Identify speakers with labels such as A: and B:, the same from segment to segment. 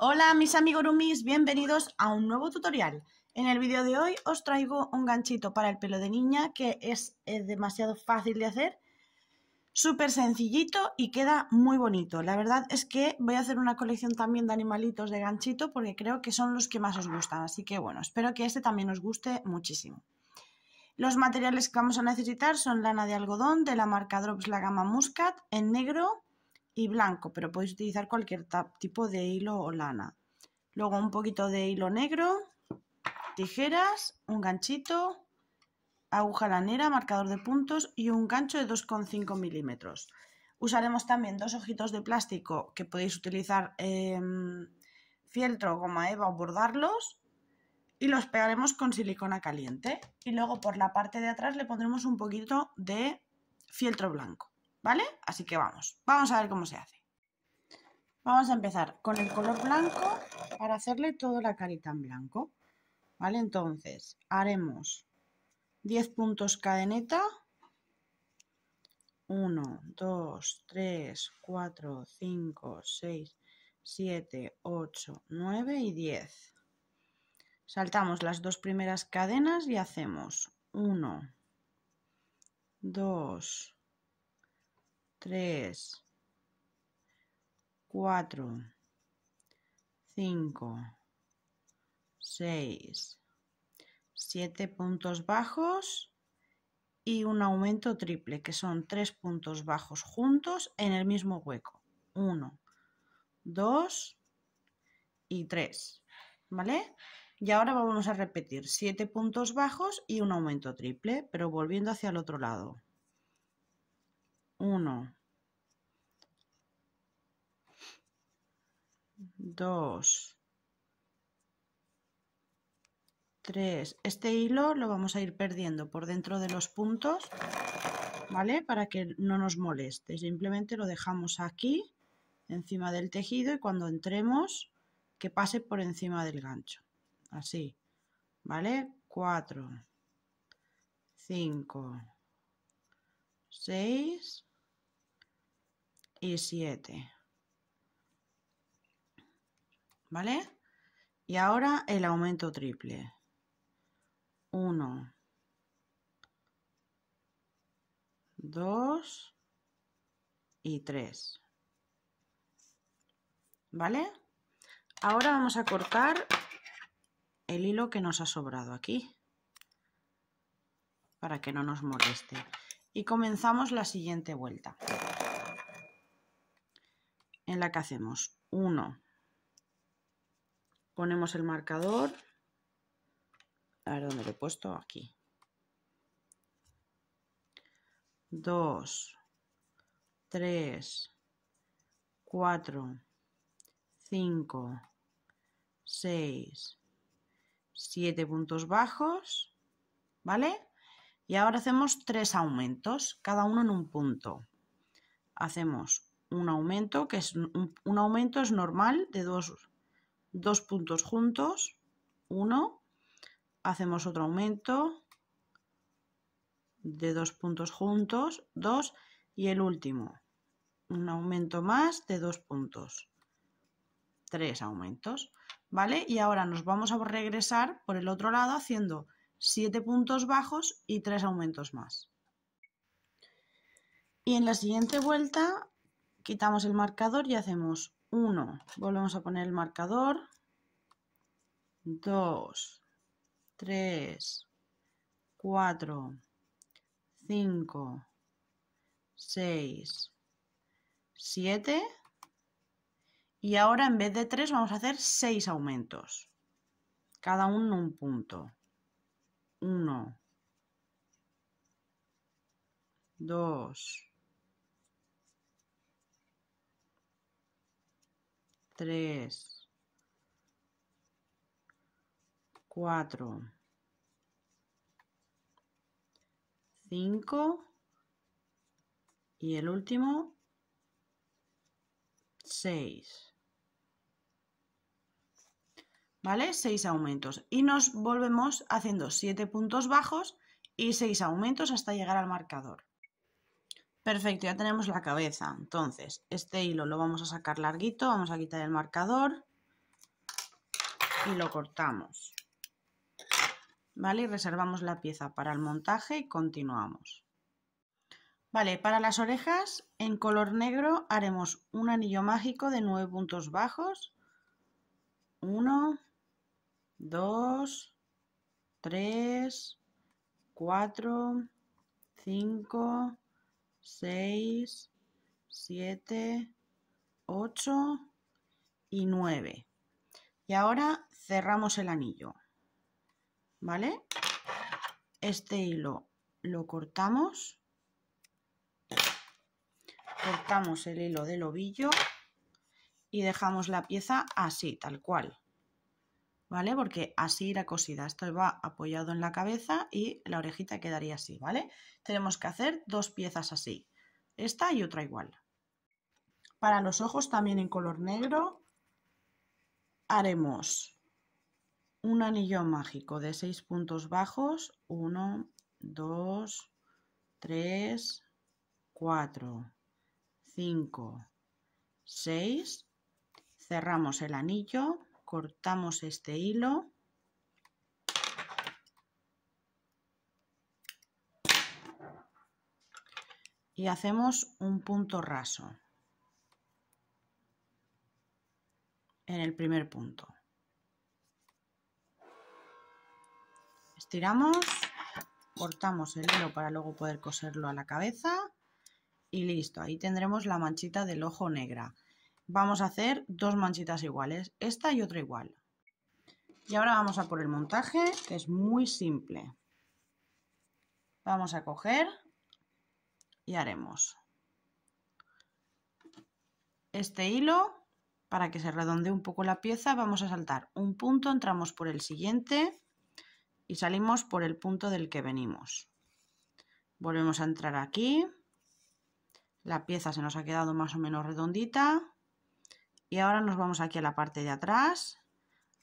A: Hola mis amigos rumis bienvenidos a un nuevo tutorial. En el vídeo de hoy os traigo un ganchito para el pelo de niña que es, eh, demasiado fácil de hacer, súper sencillito y queda muy bonito. La verdad es que voy a hacer una colección también de animalitos de ganchito porque creo que son los que más os gustan, así que bueno, espero que este también os guste muchísimo. Los materiales que vamos a necesitar son lana de algodón de la marca Drops La Gama Muscat en negro, y blanco, pero podéis utilizar cualquier tipo de hilo o lana. Luego un poquito de hilo negro, tijeras, un ganchito, aguja lanera, marcador de puntos y un gancho de 2,5 milímetros. Usaremos también dos ojitos de plástico que podéis utilizar em, fieltro, goma eva o bordarlos y los pegaremos con silicona caliente. Y luego por la parte de atrás le pondremos un poquito de fieltro blanco. ¿vale? Así que vamos, vamos a ver cómo se hace. Vamos a empezar con el color blanco para hacerle toda la carita en blanco, ¿vale? Entonces haremos 10 puntos cadeneta, 1, 2, 3, 4, 5, 6, 7, 8, 9 y 10. Saltamos las dos primeras cadenas y hacemos 1, 2, 3, 4, 5, 6, 7 puntos bajos y un aumento triple, que son 3 puntos bajos juntos en el mismo hueco. 1, 2 y 3. ¿Vale? Y ahora vamos a repetir 7 puntos bajos y un aumento triple, pero volviendo hacia el otro lado. 1, 2, 2, 3. Este hilo lo vamos a ir perdiendo por dentro de los puntos, ¿vale? Para que no nos moleste. Simplemente lo dejamos aquí, encima del tejido, y cuando entremos, que pase por encima del gancho. Así, ¿vale? 4, 5, 6 y 7. ¿vale? Y ahora el aumento triple. 1, 2 y 3. ¿Vale? Ahora vamos a cortar el hilo que nos ha sobrado aquí para que no nos moleste. Y comenzamos la siguiente vuelta en la que hacemos 1, ponemos el marcador. A ver dónde lo he puesto, aquí. 2, 3, 4, 5, 6, 7 puntos bajos, ¿vale? Y ahora hacemos tres aumentos, cada uno en un punto. Hacemos un aumento, que es un, un aumento es normal de dos dos puntos juntos, uno hacemos otro aumento de dos puntos juntos, dos y el último, un aumento más de dos puntos, tres aumentos, ¿vale? Y ahora nos vamos a regresar por el otro lado haciendo siete puntos bajos y tres aumentos más. Y en la siguiente vuelta quitamos el marcador y hacemos 1, volvemos a poner el marcador, 2, 3, 4, 5, 6, 7 y ahora en vez de 3 vamos a hacer 6 aumentos, cada uno un punto, 1, 2, 3, 4, 5 y el último 6. ¿Vale? 6 aumentos. Y nos volvemos haciendo 7 puntos bajos y 6 aumentos hasta llegar al marcador. Perfecto, ya tenemos la cabeza. Entonces, este hilo lo vamos a sacar larguito, vamos a quitar el marcador y lo cortamos. ¿Vale? Y reservamos la pieza para el montaje y continuamos. Vale, para las orejas, en color negro haremos un anillo mágico de 9 puntos bajos. 1, 2, 3, 4, 5, 6, 7, 8 y 9. Y ahora cerramos el anillo. ¿Vale? Este hilo lo cortamos. Cortamos el hilo del ovillo y dejamos la pieza así, tal cual. ¿vale? Porque así irá cosida. Esto va apoyado en la cabeza y la orejita quedaría así, ¿vale? Tenemos que hacer dos piezas así, esta y otra igual. Para los ojos también en color negro haremos un anillo mágico de seis puntos bajos, 1, 2, 3, 4, 5, 6, cerramos el anillo cortamos este hilo y hacemos un punto raso en el primer punto estiramos cortamos el hilo para luego poder coserlo a la cabeza y listo, ahí tendremos la manchita del ojo negra vamos a hacer dos manchitas iguales, esta y otra igual. Y ahora vamos a por el montaje, que es muy simple. Vamos a coger y haremos este hilo para que se redondee un poco la pieza vamos a saltar un punto, entramos por el siguiente y salimos por el punto del que venimos. Volvemos a entrar aquí, la pieza se nos ha quedado más o menos redondita, y ahora nos vamos aquí a la parte de atrás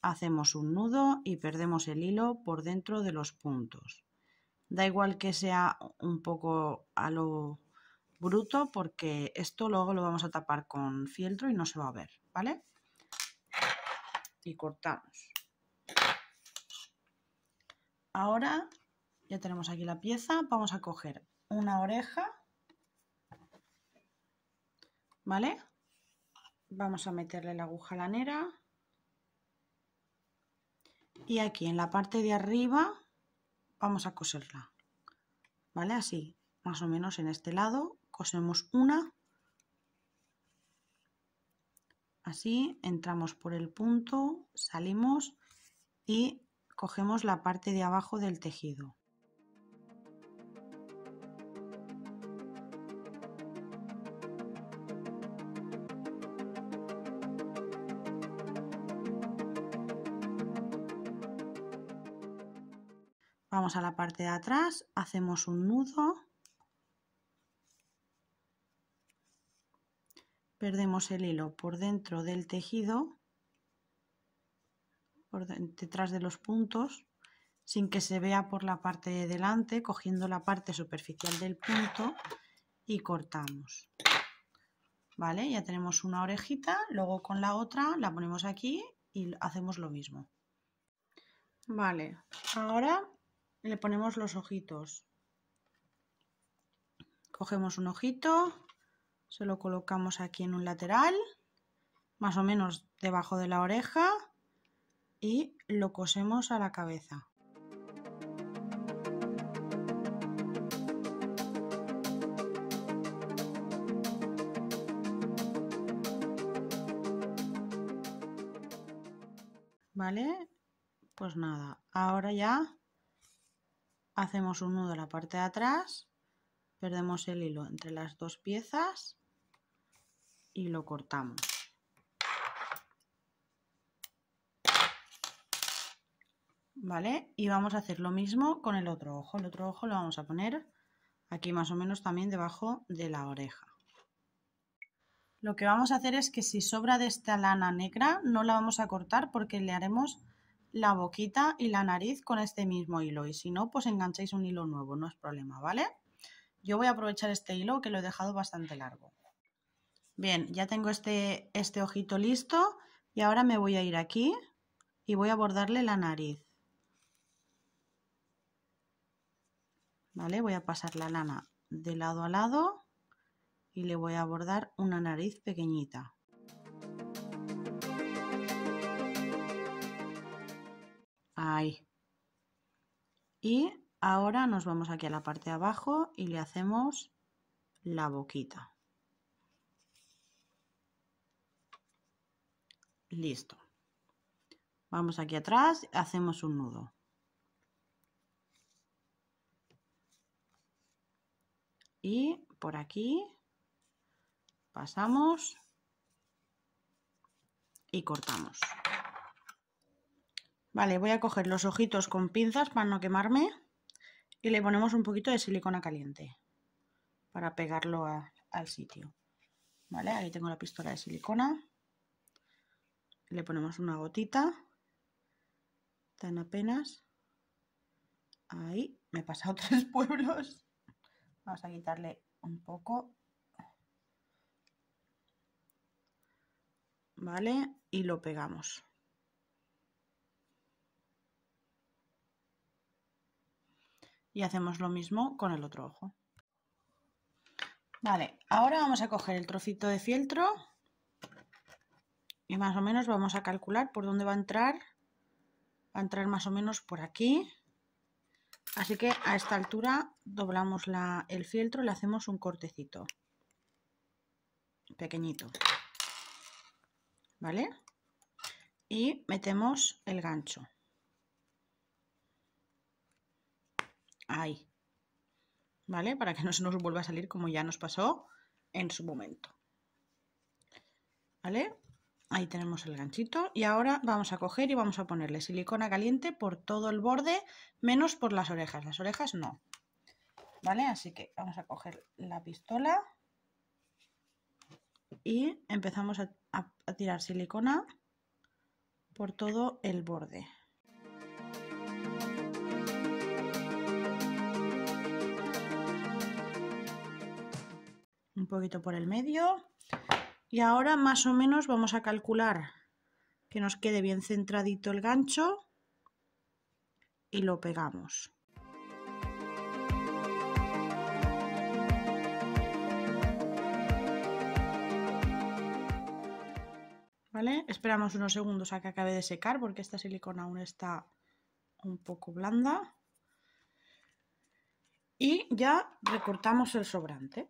A: hacemos un nudo y perdemos el hilo por dentro de los puntos da igual que sea un poco a lo bruto porque esto luego lo vamos a tapar con fieltro y no se va a ver vale y cortamos ahora ya tenemos aquí la pieza vamos a coger una oreja vale vamos a meterle la aguja lanera y aquí en la parte de arriba vamos a coserla vale así más o menos en este lado cosemos una así entramos por el punto salimos y cogemos la parte de abajo del tejido Vamos a la parte de atrás, hacemos un nudo, perdemos el hilo por dentro del tejido, por detrás de los puntos, sin que se vea por la parte de delante, cogiendo la parte superficial del punto y cortamos. ¿Vale? Ya tenemos una orejita, luego con la otra la ponemos aquí y hacemos lo mismo. Vale, ahora le ponemos los ojitos. Cogemos un ojito, se lo colocamos aquí en un lateral, más o menos debajo de la oreja, y lo cosemos a la cabeza. ¿Vale? Pues nada, ahora ya hacemos un nudo en la parte de atrás, perdemos el hilo entre las dos piezas y lo cortamos. ¿Vale? Y vamos a hacer lo mismo con el otro ojo. El otro ojo lo vamos a poner aquí más o menos también debajo de la oreja. Lo que vamos a hacer es que si sobra de esta lana negra no la vamos a cortar porque le haremos la boquita y la nariz con este mismo hilo y si no, pues engancháis un hilo nuevo, no es problema, ¿vale? Yo voy a aprovechar este hilo que lo he dejado bastante largo. Bien, ya tengo este, este ojito listo y ahora me voy a ir aquí y voy a bordarle la nariz. ¿Vale? Voy a pasar la lana de lado a lado y le voy a bordar una nariz pequeñita. Y ahora nos vamos aquí a la parte de abajo y le hacemos la boquita. Listo. Vamos aquí atrás, hacemos un nudo. Y por aquí pasamos y cortamos. Vale, voy a coger los ojitos con pinzas para no quemarme y le ponemos un poquito de silicona caliente para pegarlo al sitio. Vale, ahí tengo la pistola de silicona. Le ponemos una gotita. Tan apenas. Ahí, me he pasado tres pueblos. Vamos a quitarle un poco. Vale, y lo pegamos. y hacemos lo mismo con el otro ojo. Vale, ahora vamos a coger el trocito de fieltro y más o menos vamos a calcular por dónde va a entrar. Va a entrar más o menos por aquí. Así que a esta altura doblamos el fieltro y le hacemos un cortecito. Pequeñito. ¿Vale? Y metemos el gancho. ahí. ¿Vale? Para que no se nos vuelva a salir como ya nos pasó en su momento. ¿Vale? Ahí tenemos el ganchito y ahora vamos a coger y vamos a ponerle silicona caliente por todo el borde, menos por las orejas. Las orejas no. ¿Vale? Así que vamos a coger la pistola y empezamos a tirar silicona por todo el borde. poquito por el medio. Y ahora más o menos vamos a calcular que nos quede bien centradito el gancho y lo pegamos. ¿Vale? Esperamos unos segundos a que acabe de secar porque esta silicona aún está un poco blanda. Y ya recortamos el sobrante.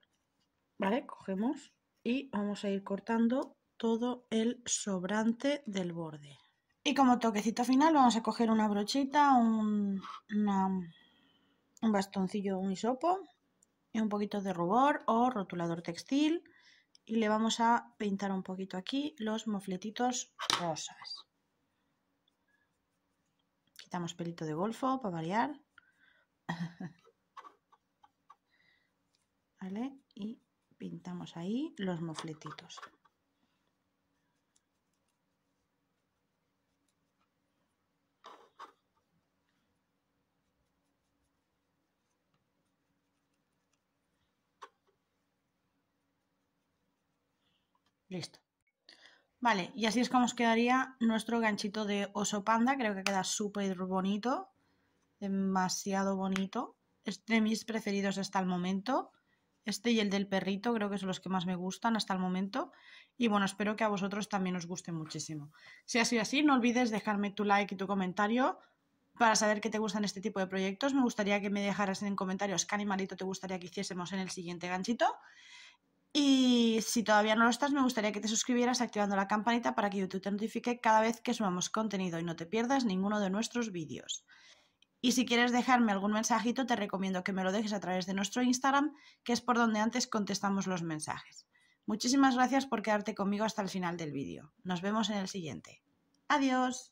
A: ¿Vale? Cogemos y vamos a ir cortando todo el sobrante del borde. Y como toquecito final vamos a coger una brochita, un, bastoncillo, un hisopo y un poquito de rubor o rotulador textil y le vamos a pintar un poquito aquí los mofletitos rosas. Quitamos pelito de golfo para variar. ¿Vale? Y pintamos ahí los mofletitos. Listo. Vale, y así es como os quedaría nuestro ganchito de oso panda. Creo que queda súper bonito, demasiado bonito. Es de mis preferidos hasta el momento. Este y el del perrito creo que son los que más me gustan hasta el momento. Y bueno, espero que a vosotros también os guste muchísimo. Si ha sido así, no olvides dejarme tu like y tu comentario para saber qué te gustan este tipo de proyectos. Me gustaría que me dejaras en comentarios qué animalito te gustaría que hiciésemos en el siguiente ganchito. Y si todavía no lo estás, me gustaría que te suscribieras activando la campanita para que YouTube te notifique cada vez que subamos contenido y no te pierdas ninguno de nuestros vídeos. Y si quieres dejarme algún mensajito, te recomiendo que me lo dejes a través de nuestro Instagram, que es por donde antes contestamos los mensajes. Muchísimas gracias por quedarte conmigo hasta el final del vídeo. Nos vemos en el siguiente. Adiós.